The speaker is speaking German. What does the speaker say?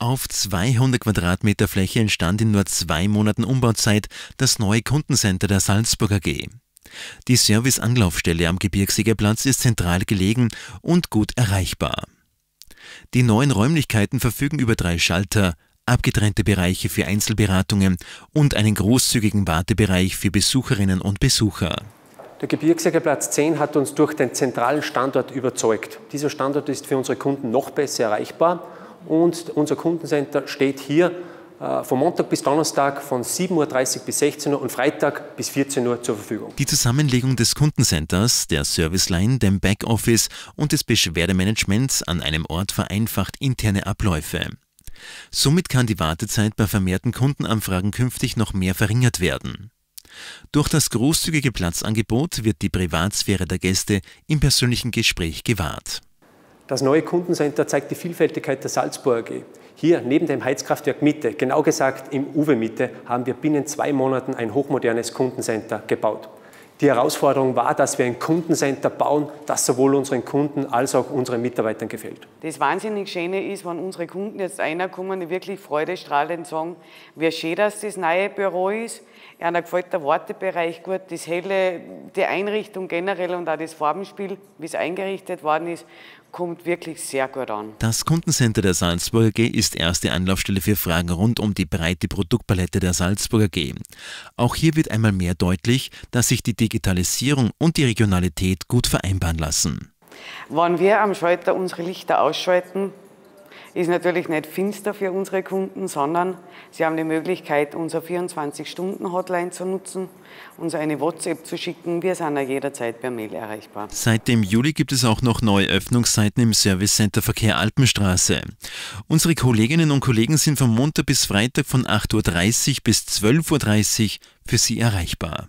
Auf 200 Quadratmeter Fläche entstand in nur zwei Monaten Umbauzeit das neue Kundencenter der Salzburger G. Die Serviceanlaufstelle am Gebirgsiger ist zentral gelegen und gut erreichbar. Die neuen Räumlichkeiten verfügen über drei Schalter, abgetrennte Bereiche für Einzelberatungen und einen großzügigen Wartebereich für Besucherinnen und Besucher. Der Gebirgsiger 10 hat uns durch den zentralen Standort überzeugt. Dieser Standort ist für unsere Kunden noch besser erreichbar und unser Kundencenter steht hier äh, von Montag bis Donnerstag von 7.30 Uhr bis 16 Uhr und Freitag bis 14 Uhr zur Verfügung. Die Zusammenlegung des Kundencenters, der Serviceline, dem Backoffice und des Beschwerdemanagements an einem Ort vereinfacht interne Abläufe. Somit kann die Wartezeit bei vermehrten Kundenanfragen künftig noch mehr verringert werden. Durch das großzügige Platzangebot wird die Privatsphäre der Gäste im persönlichen Gespräch gewahrt. Das neue Kundencenter zeigt die Vielfältigkeit der Salzburg AG. Hier neben dem Heizkraftwerk Mitte, genau gesagt im Uwe Mitte, haben wir binnen zwei Monaten ein hochmodernes Kundencenter gebaut. Die Herausforderung war, dass wir ein Kundencenter bauen, das sowohl unseren Kunden als auch unseren Mitarbeitern gefällt. Das wahnsinnig Schöne ist, wenn unsere Kunden jetzt reinkommen, die wirklich freudestrahlend sagen, wie schön dass das neue Büro ist. Einer gefällt der Wortebereich gut, das Helle, die Einrichtung generell und auch das Farbenspiel, wie es eingerichtet worden ist kommt wirklich sehr gut an. Das Kundencenter der Salzburger AG ist erste Anlaufstelle für Fragen rund um die breite Produktpalette der Salzburger AG. Auch hier wird einmal mehr deutlich, dass sich die Digitalisierung und die Regionalität gut vereinbaren lassen. Wann wir am Schalter unsere Lichter ausschalten, ist natürlich nicht finster für unsere Kunden, sondern sie haben die Möglichkeit, unsere 24-Stunden-Hotline zu nutzen, uns eine WhatsApp zu schicken. Wir sind ja jederzeit per Mail erreichbar. Seit dem Juli gibt es auch noch neue Öffnungszeiten im Service Center Verkehr Alpenstraße. Unsere Kolleginnen und Kollegen sind von Montag bis Freitag von 8.30 Uhr bis 12.30 Uhr für Sie erreichbar.